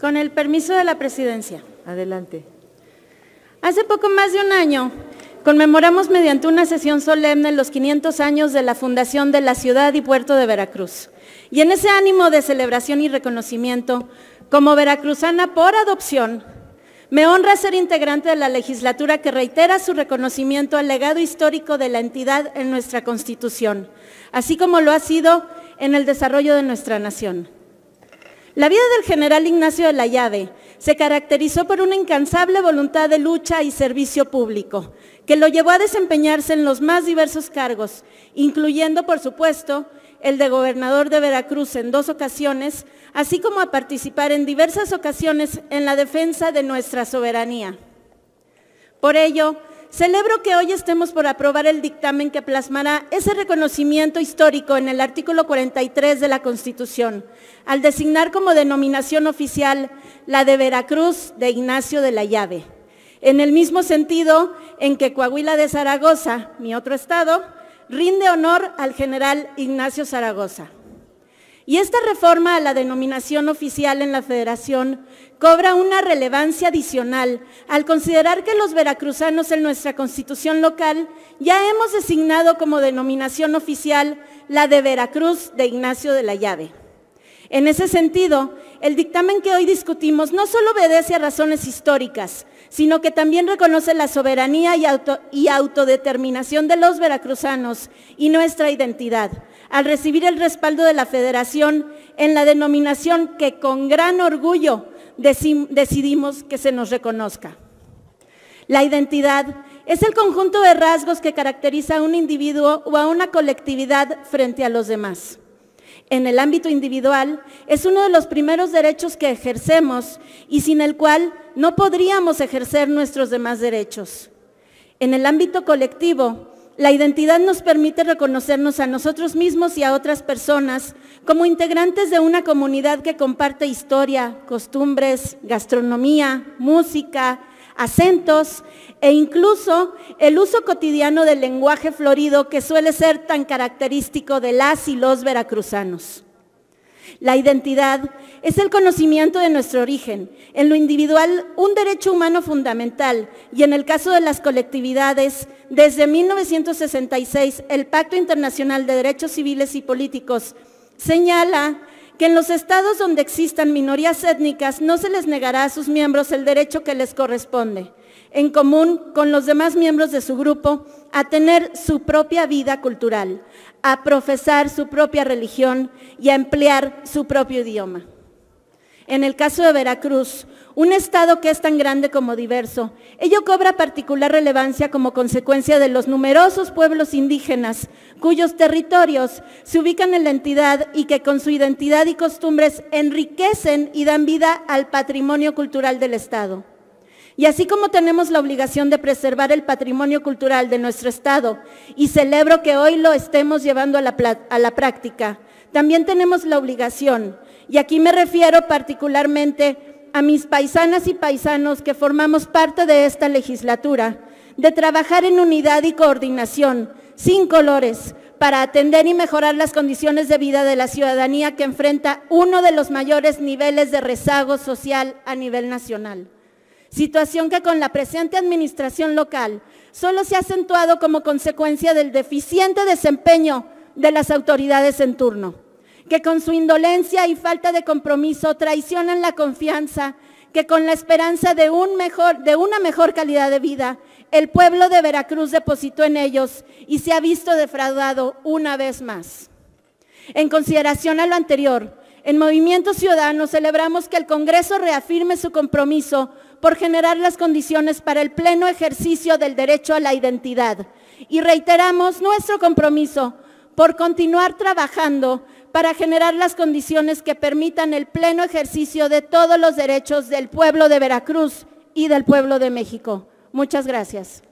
Con el permiso de la presidencia. Adelante. Hace poco más de un año conmemoramos mediante una sesión solemne los 500 años de la fundación de la ciudad y puerto de Veracruz. Y en ese ánimo de celebración y reconocimiento, como veracruzana por adopción, me honra ser integrante de la legislatura que reitera su reconocimiento al legado histórico de la entidad en nuestra Constitución, así como lo ha sido en el desarrollo de nuestra nación. La vida del general Ignacio de la Llave se caracterizó por una incansable voluntad de lucha y servicio público, que lo llevó a desempeñarse en los más diversos cargos, incluyendo, por supuesto, el de gobernador de Veracruz en dos ocasiones, así como a participar en diversas ocasiones en la defensa de nuestra soberanía. Por ello, Celebro que hoy estemos por aprobar el dictamen que plasmará ese reconocimiento histórico en el artículo 43 de la Constitución, al designar como denominación oficial la de Veracruz de Ignacio de la Llave. En el mismo sentido en que Coahuila de Zaragoza, mi otro estado, rinde honor al general Ignacio Zaragoza. Y esta reforma a la denominación oficial en la federación cobra una relevancia adicional al considerar que los veracruzanos en nuestra constitución local ya hemos designado como denominación oficial la de Veracruz de Ignacio de la Llave. En ese sentido, el dictamen que hoy discutimos no solo obedece a razones históricas, sino que también reconoce la soberanía y, autodeterminación de los veracruzanos y nuestra identidad al recibir el respaldo de la federación en la denominación que con gran orgullo decidimos que se nos reconozca. La identidad es el conjunto de rasgos que caracteriza a un individuo o a una colectividad frente a los demás. En el ámbito individual es uno de los primeros derechos que ejercemos y sin el cual no podríamos ejercer nuestros demás derechos. En el ámbito colectivo la identidad nos permite reconocernos a nosotros mismos y a otras personas como integrantes de una comunidad que comparte historia, costumbres, gastronomía, música, acentos e incluso el uso cotidiano del lenguaje florido que suele ser tan característico de las y los veracruzanos. La identidad es el conocimiento de nuestro origen, en lo individual un derecho humano fundamental y en el caso de las colectividades, desde 1966 el Pacto Internacional de Derechos Civiles y Políticos señala que en los estados donde existan minorías étnicas no se les negará a sus miembros el derecho que les corresponde en común con los demás miembros de su grupo, a tener su propia vida cultural, a profesar su propia religión y a emplear su propio idioma. En el caso de Veracruz, un estado que es tan grande como diverso, ello cobra particular relevancia como consecuencia de los numerosos pueblos indígenas cuyos territorios se ubican en la entidad y que con su identidad y costumbres enriquecen y dan vida al patrimonio cultural del estado. Y así como tenemos la obligación de preservar el patrimonio cultural de nuestro Estado, y celebro que hoy lo estemos llevando a la, práctica, también tenemos la obligación, y aquí me refiero particularmente a mis paisanas y paisanos que formamos parte de esta legislatura, de trabajar en unidad y coordinación, sin colores, para atender y mejorar las condiciones de vida de la ciudadanía que enfrenta uno de los mayores niveles de rezago social a nivel nacional situación que con la presente administración local solo se ha acentuado como consecuencia del deficiente desempeño de las autoridades en turno, que con su indolencia y falta de compromiso traicionan la confianza que con la esperanza de, un mejor, de una mejor calidad de vida, el pueblo de Veracruz depositó en ellos y se ha visto defraudado una vez más. En consideración a lo anterior, en Movimiento Ciudadano celebramos que el Congreso reafirme su compromiso por generar las condiciones para el pleno ejercicio del derecho a la identidad y reiteramos nuestro compromiso por continuar trabajando para generar las condiciones que permitan el pleno ejercicio de todos los derechos del pueblo de Veracruz y del pueblo de México. Muchas gracias.